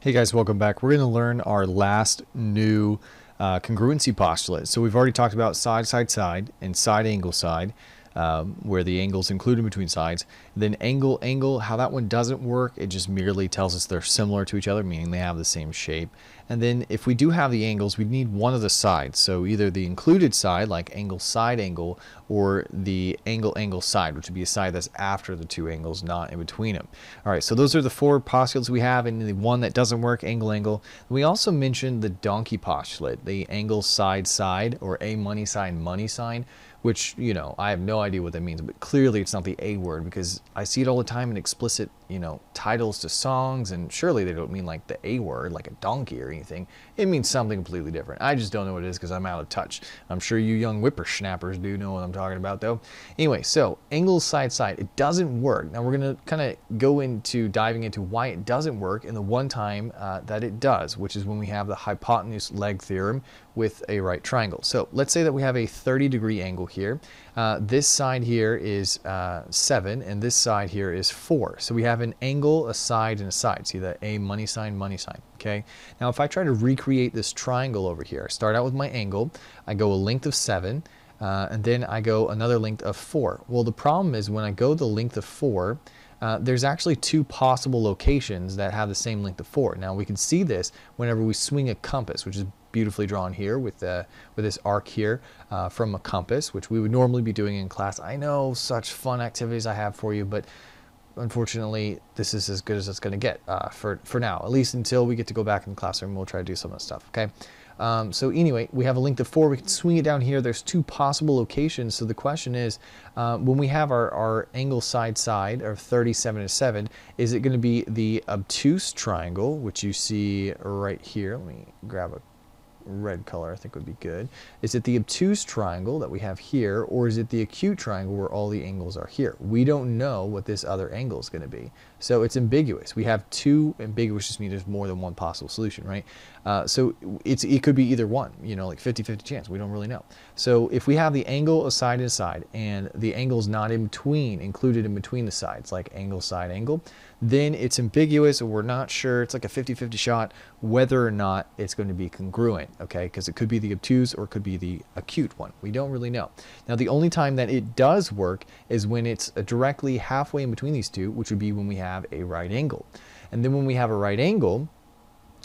Hey guys, welcome back. We're going to learn our last new uh, congruency postulate. So we've already talked about side, side, side, and side angle side um, where the angle's included between sides. Then angle, angle, how that one doesn't work, it just merely tells us they're similar to each other, meaning they have the same shape. And then if we do have the angles, we need one of the sides. So either the included side, like angle, side, angle, or the angle, angle, side, which would be a side that's after the two angles, not in between them. All right, so those are the four postulates we have, and the one that doesn't work, angle, angle. We also mentioned the donkey postulate, the angle, side, side, or a money sign, money sign which, you know, I have no idea what that means, but clearly it's not the A word because I see it all the time in explicit you know, titles to songs, and surely they don't mean like the A word, like a donkey or anything. It means something completely different. I just don't know what it is because I'm out of touch. I'm sure you young whippersnappers do know what I'm talking about, though. Anyway, so angle side side, it doesn't work. Now we're going to kind of go into diving into why it doesn't work and the one time uh, that it does, which is when we have the hypotenuse leg theorem with a right triangle. So let's say that we have a 30 degree angle here. Uh, this side here is uh, 7, and this side here is 4. So we have have an angle, a side, and a side. See that A money sign, money sign, okay? Now if I try to recreate this triangle over here, I start out with my angle, I go a length of seven, uh, and then I go another length of four. Well, the problem is when I go the length of four, uh, there's actually two possible locations that have the same length of four. Now we can see this whenever we swing a compass, which is beautifully drawn here with the uh, with this arc here uh, from a compass, which we would normally be doing in class. I know such fun activities I have for you, but unfortunately, this is as good as it's going to get uh, for, for now, at least until we get to go back in the classroom. We'll try to do some of that stuff, okay? Um, so anyway, we have a length of 4. We can swing it down here. There's two possible locations. So the question is, uh, when we have our, our angle side side of 37 and 7, is it going to be the obtuse triangle, which you see right here? Let me grab a red color I think would be good. Is it the obtuse triangle that we have here, or is it the acute triangle where all the angles are here? We don't know what this other angle is going to be. So it's ambiguous. We have two ambiguous just means there's more than one possible solution, right? Uh, so it's it could be either one, you know, like 50-50 chance. We don't really know. So if we have the angle side and side and the angle's not in between, included in between the sides, like angle side angle, then it's ambiguous we're not sure. It's like a 50-50 shot whether or not it's going to be congruent, okay? Because it could be the obtuse or it could be the acute one. We don't really know. Now the only time that it does work is when it's directly halfway in between these two, which would be when we have have a right angle. And then when we have a right angle,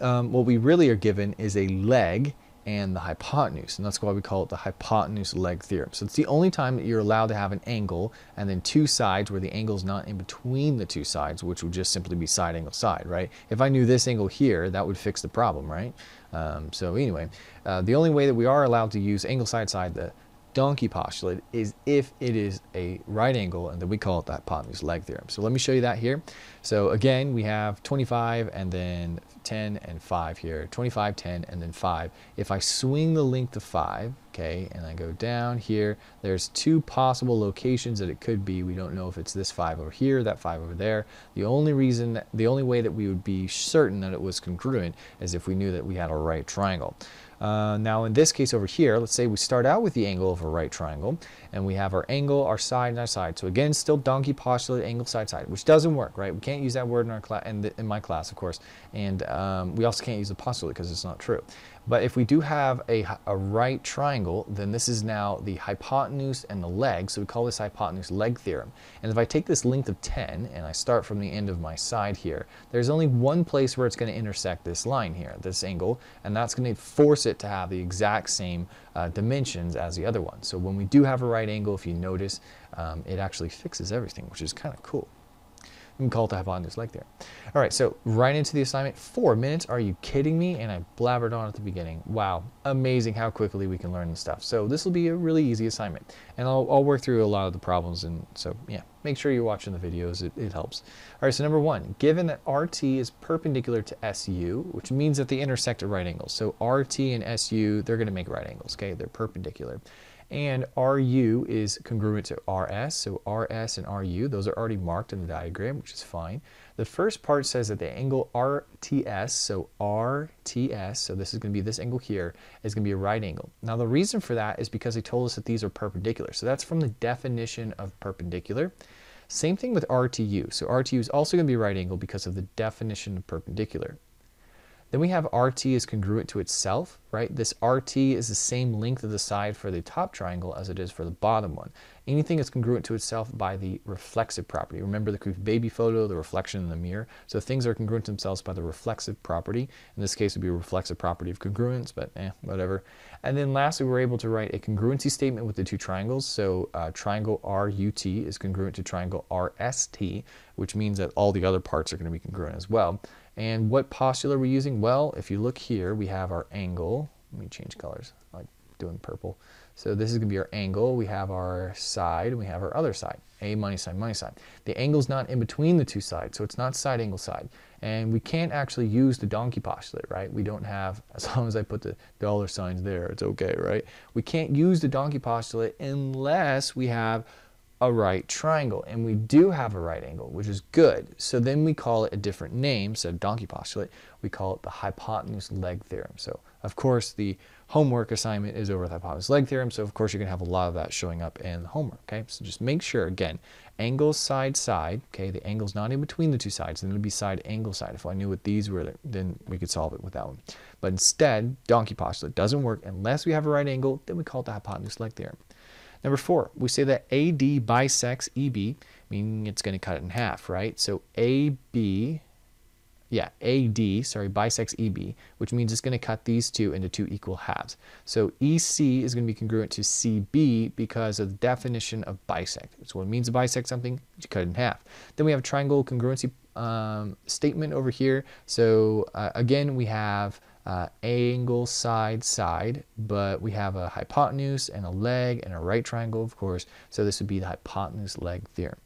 um, what we really are given is a leg and the hypotenuse, and that's why we call it the hypotenuse leg theorem. So it's the only time that you're allowed to have an angle and then two sides where the angle is not in between the two sides, which would just simply be side angle side, right? If I knew this angle here, that would fix the problem, right? Um, so anyway, uh, the only way that we are allowed to use angle side side, the donkey postulate is if it is a right angle and then we call it the hypotenuse leg theorem. So let me show you that here. So again, we have 25 and then 10 and 5 here, 25, 10, and then 5. If I swing the length to 5, okay, and I go down here, there's two possible locations that it could be. We don't know if it's this 5 over here, that 5 over there. The only reason, the only way that we would be certain that it was congruent is if we knew that we had a right triangle. Uh, now in this case over here, let's say we start out with the angle of a right triangle and we have our angle, our side, and our side. So again, still donkey postulate, angle, side, side, which doesn't work, right? We can't use that word in our class, in, in, my class, of course. And um, we also can't use the postulate because it's not true. But if we do have a, a, right triangle, then this is now the hypotenuse and the leg. So we call this hypotenuse leg theorem. And if I take this length of 10 and I start from the end of my side here, there's only one place where it's going to intersect this line here, this angle, and that's going to force it to have the exact same uh, dimensions as the other one. So when we do have a right angle, if you notice, um, it actually fixes everything, which is kind of cool and call on this like there. All right, so right into the assignment. Four minutes, are you kidding me? And I blabbered on at the beginning. Wow, amazing how quickly we can learn and stuff. So this will be a really easy assignment. And I'll, I'll work through a lot of the problems. And so, yeah, make sure you're watching the videos. It, it helps. All right, so number one, given that RT is perpendicular to SU, which means that they intersect at right angles. So RT and SU, they're going to make right angles, okay? They're perpendicular. And RU is congruent to RS, so RS and RU, those are already marked in the diagram, which is fine. The first part says that the angle RTS, so RTS, so this is going to be this angle here, is going to be a right angle. Now the reason for that is because they told us that these are perpendicular. So that's from the definition of perpendicular. Same thing with RTU. So RTU is also going to be right angle because of the definition of perpendicular. Then we have RT is congruent to itself, right? This RT is the same length of the side for the top triangle as it is for the bottom one. Anything is congruent to itself by the reflexive property. Remember the baby photo, the reflection in the mirror. So things are congruent to themselves by the reflexive property. In this case, it would be a reflexive property of congruence, but eh, whatever. And then lastly, we we're able to write a congruency statement with the two triangles. So uh, triangle RUT is congruent to triangle RST, which means that all the other parts are going to be congruent as well. And what postulate we using? Well, if you look here, we have our angle. Let me change colors. I like doing purple. So this is going to be our angle. We have our side and we have our other side. A minus side, minus side. The angle's not in between the two sides, so it's not side angle side. And we can't actually use the donkey postulate, right? We don't have, as long as I put the dollar signs there, it's okay, right? We can't use the donkey postulate unless we have a right triangle, and we do have a right angle, which is good. So then we call it a different name, so donkey postulate, we call it the hypotenuse leg theorem. So of course the homework assignment is over the hypotenuse leg theorem, so of course you're gonna have a lot of that showing up in the homework, okay? So just make sure, again, angles side, side, okay? The angle's not in between the two sides, then it'd be side, angle, side. If I knew what these were, then we could solve it with that one. But instead, donkey postulate doesn't work unless we have a right angle, then we call it the hypotenuse leg theorem. Number four, we say that AD bisects EB, meaning it's going to cut it in half, right? So AB, yeah, AD, sorry, bisects EB, which means it's going to cut these two into two equal halves. So EC is going to be congruent to CB because of the definition of bisect. So what it means to bisect something, you cut it in half. Then we have triangle congruency um, statement over here. So uh, again, we have uh, angle, side, side, but we have a hypotenuse and a leg and a right triangle, of course, so this would be the hypotenuse leg theorem.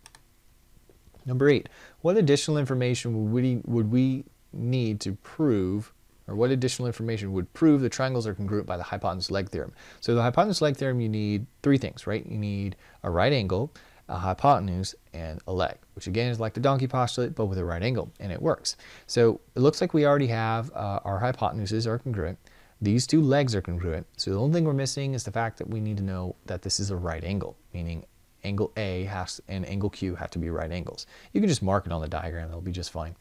Number eight, what additional information would we, would we need to prove or what additional information would prove the triangles are congruent by the hypotenuse leg theorem? So the hypotenuse leg theorem, you need three things, right? You need a right angle, a hypotenuse, and a leg, which again is like the donkey postulate, but with a right angle, and it works. So it looks like we already have uh, our hypotenuses are congruent. These two legs are congruent. So the only thing we're missing is the fact that we need to know that this is a right angle, meaning angle A has, and angle Q have to be right angles. You can just mark it on the diagram. it will be just fine.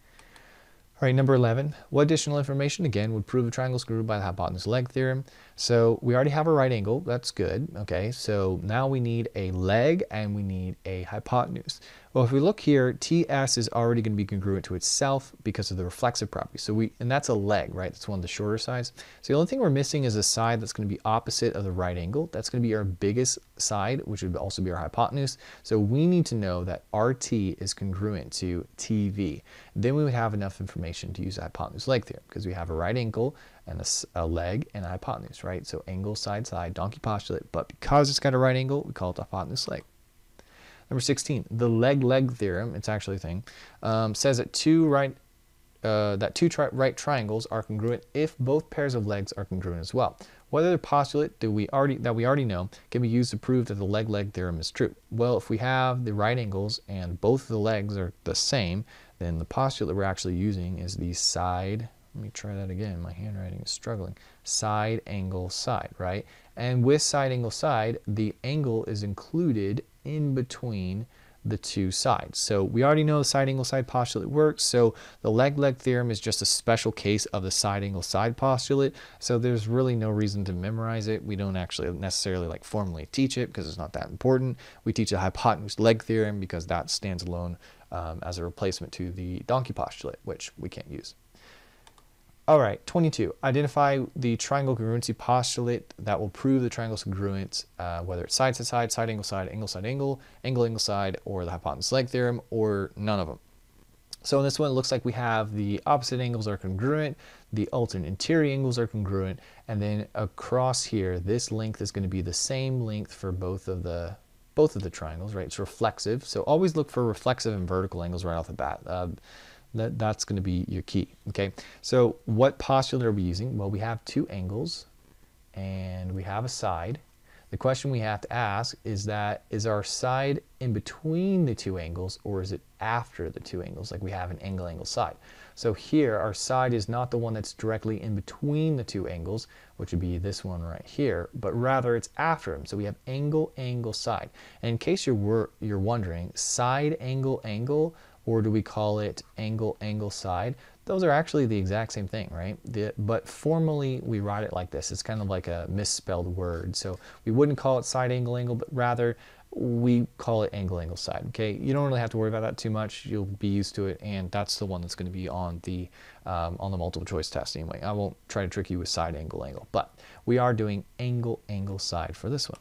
All right, number 11, what additional information, again, would prove a triangle is congruent by the hypotenuse leg theorem? So we already have a right angle, that's good, okay? So now we need a leg and we need a hypotenuse. Well, if we look here, TS is already going to be congruent to itself because of the reflexive property. So we, and that's a leg, right? That's one of the shorter sides. So the only thing we're missing is a side that's going to be opposite of the right angle. That's going to be our biggest side, which would also be our hypotenuse. So we need to know that RT is congruent to TV. Then we would have enough information to use the hypotenuse leg theorem because we have a right angle and a, a leg and a hypotenuse, right? So angle, side, side, donkey postulate. But because it's got a right angle, we call it the hypotenuse leg. Number 16, the leg-leg theorem, it's actually a thing, um, says that two right uh, that two tri right triangles are congruent if both pairs of legs are congruent as well. Whether the postulate that we already, that we already know can be used to prove that the leg-leg theorem is true. Well, if we have the right angles and both the legs are the same, then the postulate we're actually using is the side, let me try that again, my handwriting is struggling, side angle side, right? And with side angle side, the angle is included in between the two sides. So we already know the side angle side postulate works. So the leg leg theorem is just a special case of the side angle side postulate. So there's really no reason to memorize it. We don't actually necessarily like formally teach it because it's not that important. We teach the hypotenuse leg theorem because that stands alone um, as a replacement to the donkey postulate, which we can't use. All right, 22. Identify the triangle congruency postulate that will prove the triangle's congruence, uh, whether it's side to side, side angle side, angle side angle, angle angle side, or the hypotenuse leg theorem, or none of them. So in this one, it looks like we have the opposite angles are congruent, the alternate interior angles are congruent, and then across here, this length is going to be the same length for both of the both of the triangles, right? It's reflexive, so always look for reflexive and vertical angles right off the bat. Uh, that, that's going to be your key. Okay, so what postulate are we using? Well, we have two angles and we have a side. The question we have to ask is that is our side in between the two angles or is it after the two angles like we have an angle angle side. So here our side is not the one that's directly in between the two angles which would be this one right here but rather it's after them. So we have angle angle side. And in case you were you're wondering side angle angle or do we call it angle, angle, side? Those are actually the exact same thing, right? The, but formally, we write it like this. It's kind of like a misspelled word. So we wouldn't call it side, angle, angle, but rather we call it angle, angle, side, okay? You don't really have to worry about that too much. You'll be used to it, and that's the one that's gonna be on the, um, on the multiple choice test anyway. I won't try to trick you with side, angle, angle, but we are doing angle, angle, side for this one.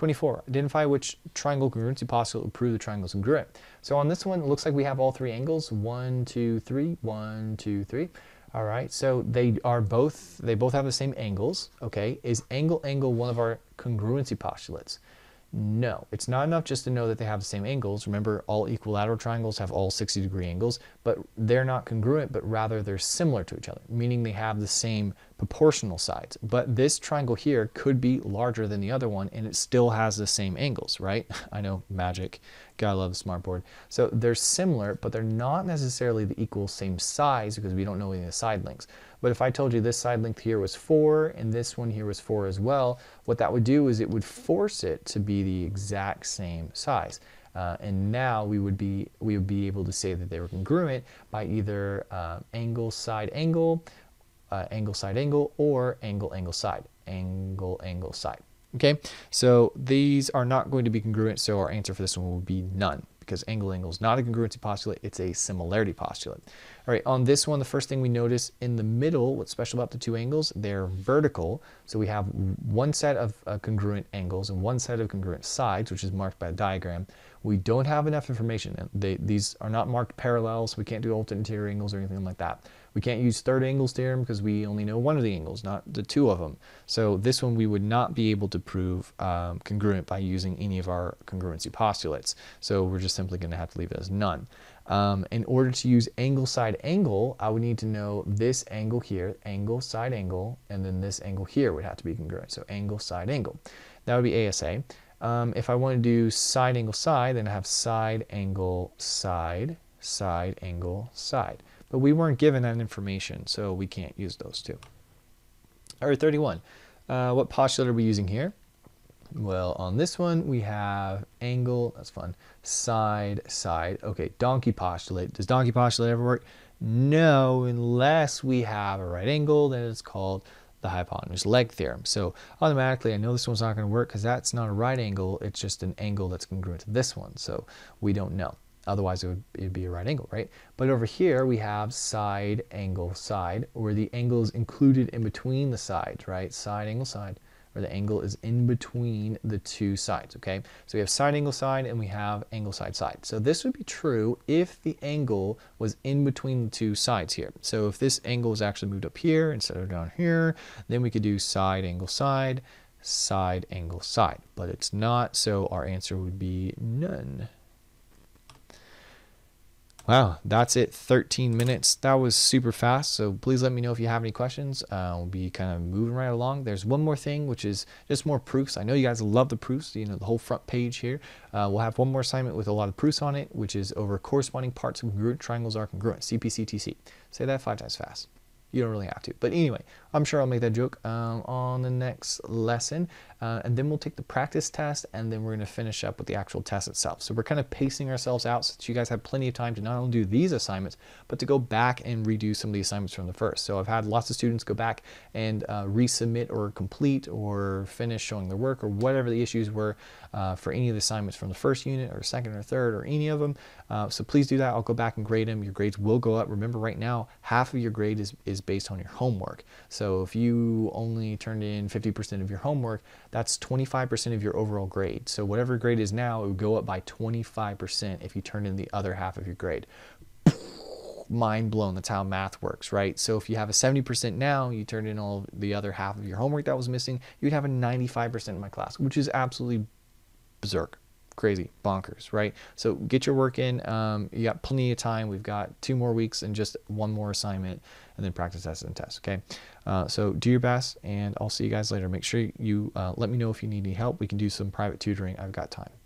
24, identify which triangle congruency postulate will prove the triangle is congruent. So on this one, it looks like we have all three angles. One, two, three, one, two, three. All right, so they are both, they both have the same angles, okay? Is angle, angle one of our congruency postulates? No, it's not enough just to know that they have the same angles. Remember, all equilateral triangles have all 60 degree angles, but they're not congruent, but rather they're similar to each other, meaning they have the same proportional sides. But this triangle here could be larger than the other one and it still has the same angles, right? I know, magic, gotta love the smartboard. So they're similar, but they're not necessarily the equal same size because we don't know any of the side lengths. But if I told you this side length here was four and this one here was four as well, what that would do is it would force it to be the exact same size. Uh, and now we would be we would be able to say that they were congruent by either uh, angle side angle uh, angle side angle or angle angle side angle angle side okay so these are not going to be congruent so our answer for this one will be none because angle angle is not a congruency postulate it's a similarity postulate all right on this one the first thing we notice in the middle what's special about the two angles they're vertical so we have one set of uh, congruent angles and one set of congruent sides which is marked by a diagram we don't have enough information they, these are not marked parallels we can't do alternate interior angles or anything like that we can't use third angles theorem because we only know one of the angles, not the two of them. So this one we would not be able to prove um, congruent by using any of our congruency postulates. So we're just simply going to have to leave it as none. Um, in order to use angle side angle, I would need to know this angle here, angle side angle, and then this angle here would have to be congruent. So angle side angle. That would be ASA. Um, if I want to do side angle side, then I have side angle side, side angle side. But we weren't given that information, so we can't use those two. All right, 31. Uh, what postulate are we using here? Well, on this one, we have angle, that's fun, side, side. Okay, donkey postulate. Does donkey postulate ever work? No, unless we have a right angle, then it's called the hypotenuse leg theorem. So automatically, I know this one's not going to work because that's not a right angle. It's just an angle that's congruent to this one. So we don't know. Otherwise, it would it'd be a right angle, right? But over here, we have side, angle, side, where the angle is included in between the sides, right? Side, angle, side, where the angle is in between the two sides, okay? So we have side, angle, side, and we have angle, side, side. So this would be true if the angle was in between the two sides here. So if this angle is actually moved up here instead of down here, then we could do side, angle, side, side, angle, side. But it's not, so our answer would be none. Wow, that's it. 13 minutes. That was super fast. So please let me know if you have any questions. Uh, we'll be kind of moving right along. There's one more thing, which is just more proofs. I know you guys love the proofs, you know, the whole front page here. Uh, we'll have one more assignment with a lot of proofs on it, which is over corresponding parts of congruent triangles are congruent, CPCTC. Say that five times fast. You don't really have to. But anyway, I'm sure I'll make that joke um, on the next lesson. Uh, and then we'll take the practice test and then we're going to finish up with the actual test itself. So we're kind of pacing ourselves out so that you guys have plenty of time to not only do these assignments, but to go back and redo some of the assignments from the first. So I've had lots of students go back and uh, resubmit or complete or finish showing their work or whatever the issues were uh, for any of the assignments from the first unit or second or third or any of them. Uh, so please do that. I'll go back and grade them. Your grades will go up. Remember right now, half of your grade is, is based on your homework. So if you only turned in 50% of your homework, that's 25% of your overall grade. So whatever grade is now, it would go up by 25% if you turned in the other half of your grade. Mind blown. That's how math works, right? So if you have a 70% now, you turned in all the other half of your homework that was missing, you'd have a 95% in my class, which is absolutely berserk crazy, bonkers, right? So get your work in. Um, you got plenty of time. We've got two more weeks and just one more assignment, and then practice test and test. Okay. Uh, so do your best, and I'll see you guys later. Make sure you uh, let me know if you need any help. We can do some private tutoring. I've got time.